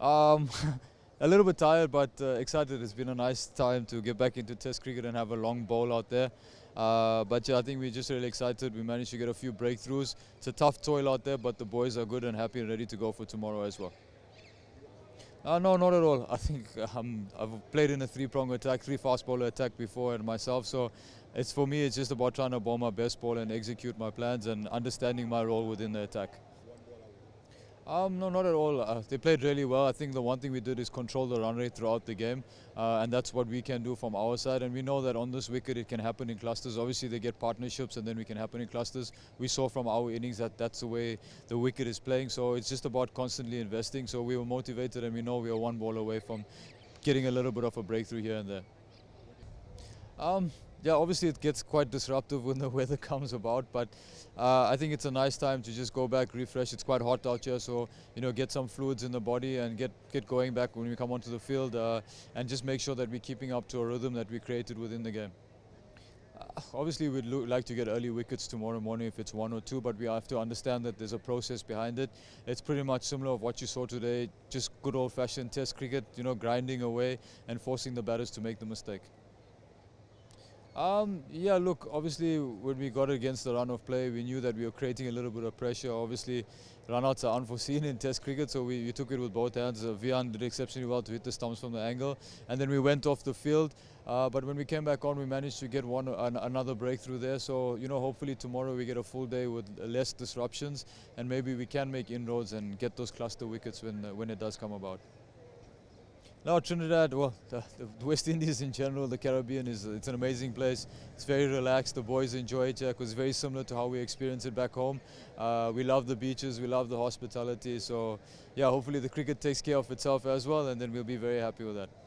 Um, a little bit tired, but uh, excited. It's been a nice time to get back into Test cricket and have a long bowl out there. Uh, but yeah, I think we're just really excited. We managed to get a few breakthroughs. It's a tough toil out there, but the boys are good and happy and ready to go for tomorrow as well. Uh, no, not at all. I think um, I've played in a three-prong attack, three fast bowler attack before and myself. So it's for me, it's just about trying to bowl my best ball and execute my plans and understanding my role within the attack. Um, no, not at all. Uh, they played really well. I think the one thing we did is control the run rate throughout the game, uh, and that's what we can do from our side. And we know that on this wicket it can happen in clusters. Obviously, they get partnerships, and then we can happen in clusters. We saw from our innings that that's the way the wicket is playing. So it's just about constantly investing. So we were motivated, and we know we are one ball away from getting a little bit of a breakthrough here and there. Um, yeah, obviously it gets quite disruptive when the weather comes about, but uh, I think it's a nice time to just go back, refresh. It's quite hot out here, so you know, get some fluids in the body and get get going back when we come onto the field, uh, and just make sure that we're keeping up to a rhythm that we created within the game. Uh, obviously, we'd like to get early wickets tomorrow morning if it's one or two, but we have to understand that there's a process behind it. It's pretty much similar of what you saw today, just good old-fashioned Test cricket, you know, grinding away and forcing the batters to make the mistake. Um, yeah, look, obviously when we got against the run of play, we knew that we were creating a little bit of pressure. Obviously, runouts are unforeseen in Test cricket, so we, we took it with both hands. Uh, Vian did exceptionally well to hit the stumps from the angle, and then we went off the field. Uh, but when we came back on, we managed to get one an, another breakthrough there. So you know, hopefully tomorrow we get a full day with less disruptions, and maybe we can make inroads and get those cluster wickets when uh, when it does come about. No, Trinidad, well, the, the, West Indies in general, the Caribbean, is it's an amazing place. It's very relaxed. The boys enjoy it. It's very similar to how we experience it back home. Uh, we love the beaches. We love the hospitality. So, yeah, hopefully the cricket takes care of itself as well, and then we'll be very happy with that.